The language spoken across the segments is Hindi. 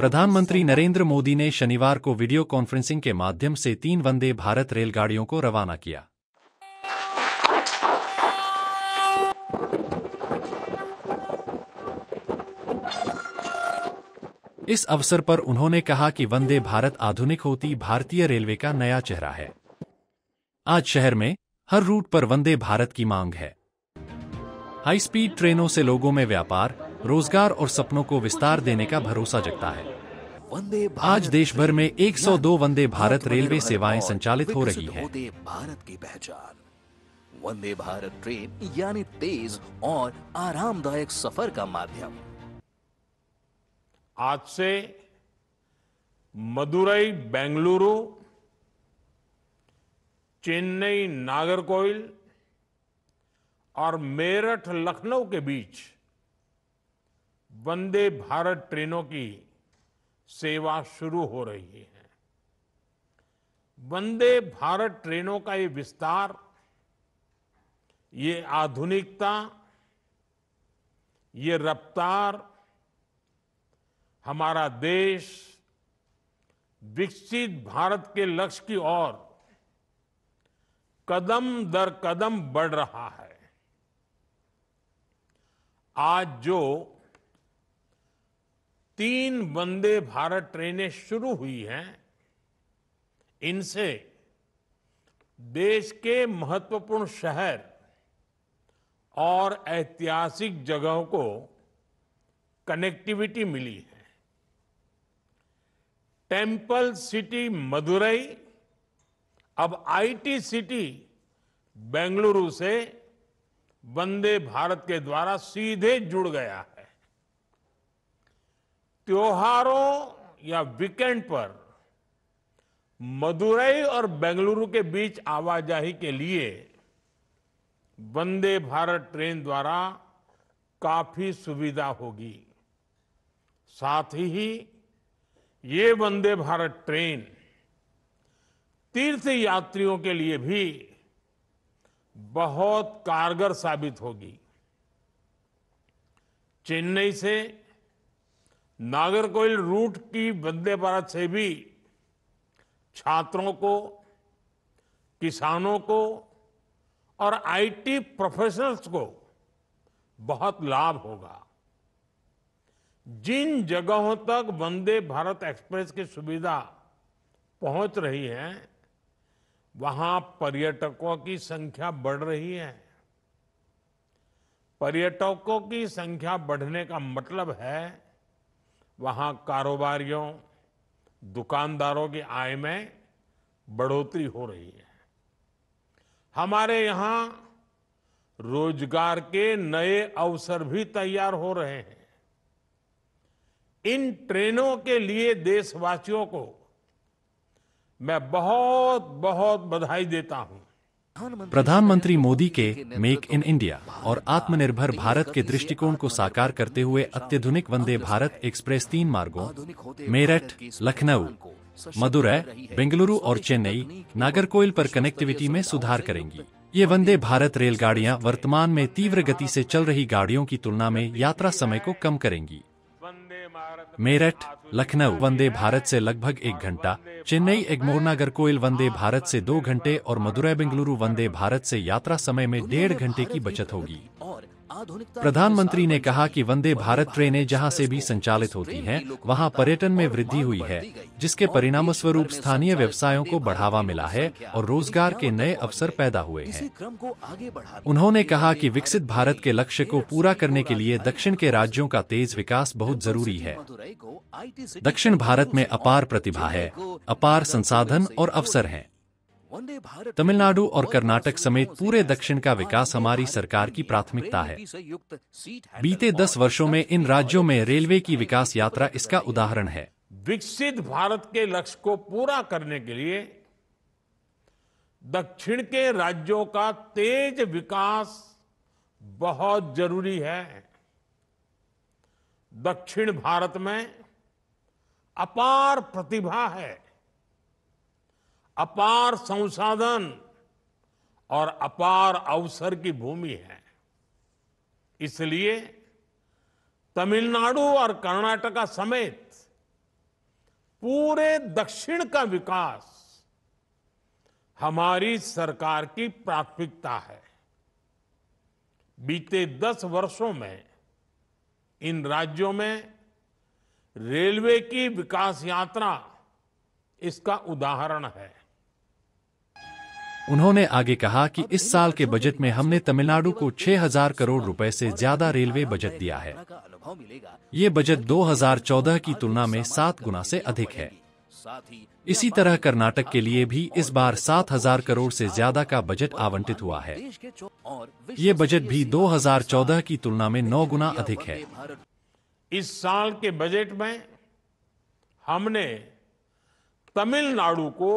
प्रधानमंत्री नरेंद्र मोदी ने शनिवार को वीडियो कॉन्फ्रेंसिंग के माध्यम से तीन वंदे भारत रेलगाड़ियों को रवाना किया इस अवसर पर उन्होंने कहा कि वंदे भारत आधुनिक होती भारतीय रेलवे का नया चेहरा है आज शहर में हर रूट पर वंदे भारत की मांग है हाई स्पीड ट्रेनों से लोगों में व्यापार रोजगार और सपनों को विस्तार देने का भरोसा जगता है आज देश भर में 102 वंदे भारत रेलवे सेवाएं संचालित हो रही हैं। भारत की पहचान वंदे भारत ट्रेन यानी तेज और आरामदायक सफर का माध्यम आज से मदुरई बेंगलुरु चेन्नई नागरकोइल और मेरठ लखनऊ के बीच वंदे भारत ट्रेनों की सेवा शुरू हो रही है वंदे भारत ट्रेनों का ये विस्तार ये आधुनिकता ये रफ्तार हमारा देश विकसित भारत के लक्ष्य की ओर कदम दर कदम बढ़ रहा है आज जो तीन वंदे भारत ट्रेनें शुरू हुई हैं इनसे देश के महत्वपूर्ण शहर और ऐतिहासिक जगहों को कनेक्टिविटी मिली है टेम्पल सिटी मदुरई अब आईटी सिटी बेंगलुरु से वंदे भारत के द्वारा सीधे जुड़ गया है त्योहारों या वीकेंड पर मदुरई और बेंगलुरु के बीच आवाजाही के लिए वंदे भारत ट्रेन द्वारा काफी सुविधा होगी साथ ही ये वंदे भारत ट्रेन तीर्थ यात्रियों के लिए भी बहुत कारगर साबित होगी चेन्नई से नागरकोइल रूट की वंदे भारत से भी छात्रों को किसानों को और आईटी प्रोफेशनल्स को बहुत लाभ होगा जिन जगहों तक वंदे भारत एक्सप्रेस की सुविधा पहुंच रही है वहां पर्यटकों की संख्या बढ़ रही है पर्यटकों की संख्या बढ़ने का मतलब है वहां कारोबारियों दुकानदारों की आय में बढ़ोतरी हो रही है हमारे यहां रोजगार के नए अवसर भी तैयार हो रहे हैं इन ट्रेनों के लिए देशवासियों को मैं बहुत बहुत बधाई देता हूं प्रधानमंत्री मोदी के मेक इन इंडिया और आत्मनिर्भर भारत के दृष्टिकोण को साकार करते हुए अत्याधुनिक वंदे भारत एक्सप्रेस तीन मार्गों मेरठ लखनऊ मदुरै बेंगलुरु और चेन्नई नागरकोइल पर कनेक्टिविटी में सुधार करेंगी ये वंदे भारत रेलगाड़ियां वर्तमान में तीव्र गति से चल रही गाड़ियों की तुलना में यात्रा समय को कम करेंगी मेरठ लखनऊ वंदे भारत से लगभग एक घंटा चेन्नई एगमोर कोयल वंदे भारत से दो घंटे और मदुरै बेंगलुरु वंदे भारत से यात्रा समय में डेढ़ घंटे की बचत होगी प्रधानमंत्री ने कहा कि वंदे भारत ट्रेनें जहां से भी संचालित होती हैं, वहां पर्यटन में वृद्धि हुई है जिसके स्वरूप स्थानीय व्यवसायों को बढ़ावा मिला है और रोजगार के नए अवसर पैदा हुए हैं उन्होंने कहा कि विकसित भारत के लक्ष्य को पूरा करने के लिए दक्षिण के राज्यों का तेज विकास बहुत जरूरी है दक्षिण भारत में अपार प्रतिभा है अपार संसाधन और अवसर हैं तमिलनाडु और कर्नाटक समेत पूरे दक्षिण का विकास हमारी सरकार की प्राथमिकता है बीते दस वर्षों में इन राज्यों में रेलवे की विकास यात्रा इसका उदाहरण है विकसित भारत के लक्ष्य को पूरा करने के लिए दक्षिण के राज्यों का तेज विकास बहुत जरूरी है दक्षिण भारत में अपार प्रतिभा है अपार संसाधन और अपार अवसर की भूमि है इसलिए तमिलनाडु और कर्नाटका समेत पूरे दक्षिण का विकास हमारी सरकार की प्राथमिकता है बीते दस वर्षों में इन राज्यों में रेलवे की विकास यात्रा इसका उदाहरण है उन्होंने आगे कहा कि इस साल के बजट में हमने तमिलनाडु को 6000 करोड़ रुपए से ज्यादा रेलवे बजट दिया है ये बजट 2014 की तुलना में सात गुना से अधिक है इसी तरह कर्नाटक के लिए भी इस बार 7000 करोड़ से ज्यादा का बजट आवंटित हुआ है ये बजट भी 2014 की तुलना में नौ गुना अधिक है इस साल के बजट में हमने तमिलनाडु को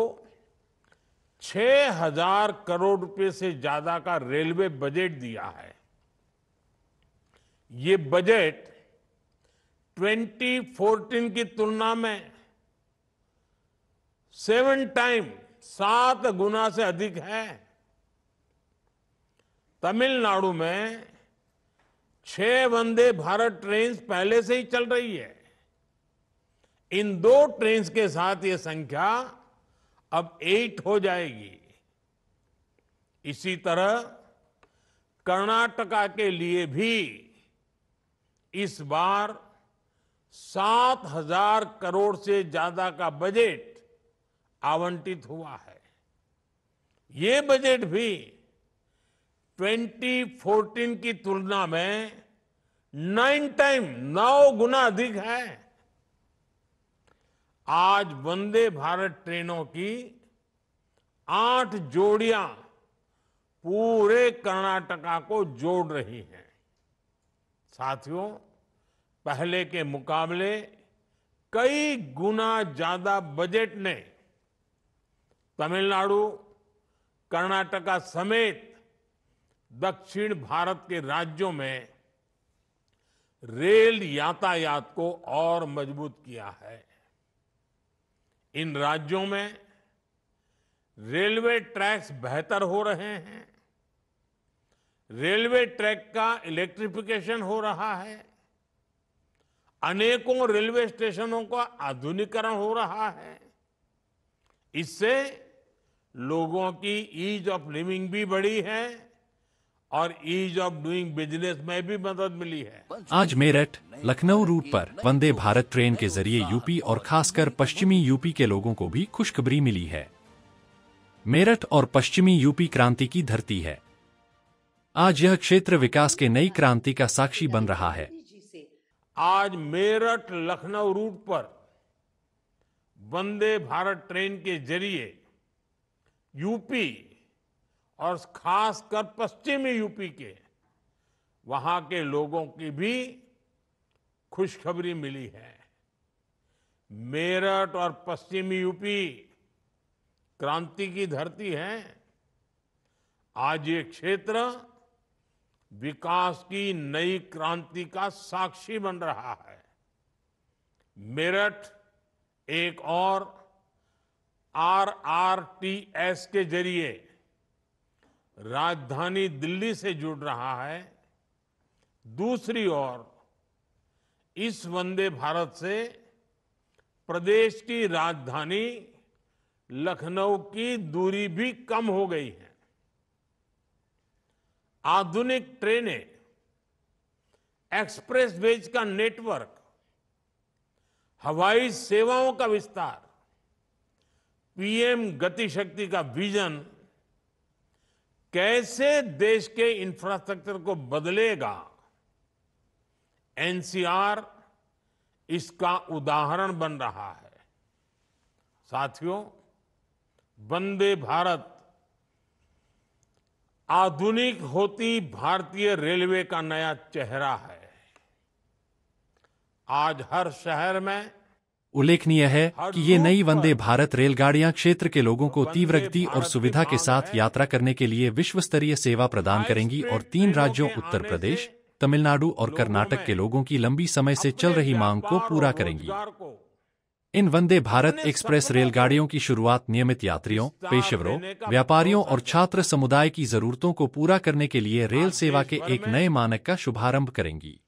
छह हजार करोड़ रुपए से ज्यादा का रेलवे बजट दिया है ये बजट 2014 की तुलना में सेवन टाइम सात गुना से अधिक है तमिलनाडु में छह वंदे भारत ट्रेन पहले से ही चल रही है इन दो ट्रेन के साथ ये संख्या अब एट हो जाएगी इसी तरह कर्नाटका के लिए भी इस बार सात हजार करोड़ से ज्यादा का बजट आवंटित हुआ है ये बजट भी 2014 की तुलना में नाइन टाइम नौ गुना अधिक है आज वंदे भारत ट्रेनों की आठ जोड़ियां पूरे कर्नाटका को जोड़ रही हैं साथियों पहले के मुकाबले कई गुना ज्यादा बजट ने तमिलनाडु कर्नाटका समेत दक्षिण भारत के राज्यों में रेल यातायात को और मजबूत किया है इन राज्यों में रेलवे ट्रैक्स बेहतर हो रहे हैं रेलवे ट्रैक का इलेक्ट्रिफिकेशन हो रहा है अनेकों रेलवे स्टेशनों का आधुनिकरण हो रहा है इससे लोगों की ईज ऑफ लिविंग भी बढ़ी है और ईज ऑफ डूइंग बिजनेस में भी मदद मिली है आज मेरठ लखनऊ रूट पर वंदे भारत ट्रेन के जरिए यूपी और खासकर पश्चिमी यूपी के लोगों को भी खुशखबरी मिली है मेरठ और पश्चिमी यूपी क्रांति की धरती है आज यह क्षेत्र विकास के नई क्रांति का साक्षी बन रहा है आज मेरठ लखनऊ रूट पर वंदे भारत ट्रेन के जरिए यूपी और खासकर पश्चिमी यूपी के वहां के लोगों की भी खुशखबरी मिली है मेरठ और पश्चिमी यूपी क्रांति की धरती है आज ये क्षेत्र विकास की नई क्रांति का साक्षी बन रहा है मेरठ एक और आर आर टी एस के जरिए राजधानी दिल्ली से जुड़ रहा है दूसरी ओर इस वंदे भारत से प्रदेश की राजधानी लखनऊ की दूरी भी कम हो गई है आधुनिक ट्रेनें एक्सप्रेस वेज का नेटवर्क हवाई सेवाओं का विस्तार पीएम गतिशक्ति का विजन कैसे देश के इंफ्रास्ट्रक्चर को बदलेगा एनसीआर इसका उदाहरण बन रहा है साथियों वंदे भारत आधुनिक होती भारतीय रेलवे का नया चेहरा है आज हर शहर में उल्लेखनीय है कि ये नई वंदे भारत रेलगाड़ियां क्षेत्र के लोगों को तीव्र गति और सुविधा के साथ यात्रा करने के लिए विश्व स्तरीय सेवा प्रदान करेंगी और तीन राज्यों उत्तर प्रदेश तमिलनाडु और कर्नाटक के लोगों की लंबी समय से चल रही मांग को पूरा करेंगी इन वंदे भारत एक्सप्रेस रेलगाड़ियों की शुरुआत नियमित यात्रियों पेशेवरों व्यापारियों और छात्र समुदाय की जरूरतों को पूरा करने के लिए रेल सेवा के एक नए मानक का शुभारंभ करेंगी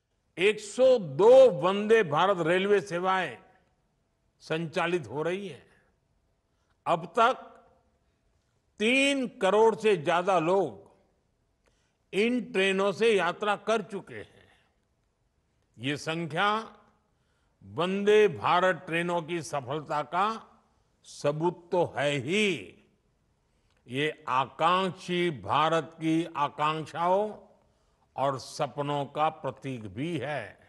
102 वंदे भारत रेलवे सेवाएं संचालित हो रही है अब तक तीन करोड़ से ज्यादा लोग इन ट्रेनों से यात्रा कर चुके हैं ये संख्या वंदे भारत ट्रेनों की सफलता का सबूत तो है ही ये आकांक्षी भारत की आकांक्षाओं और सपनों का प्रतीक भी है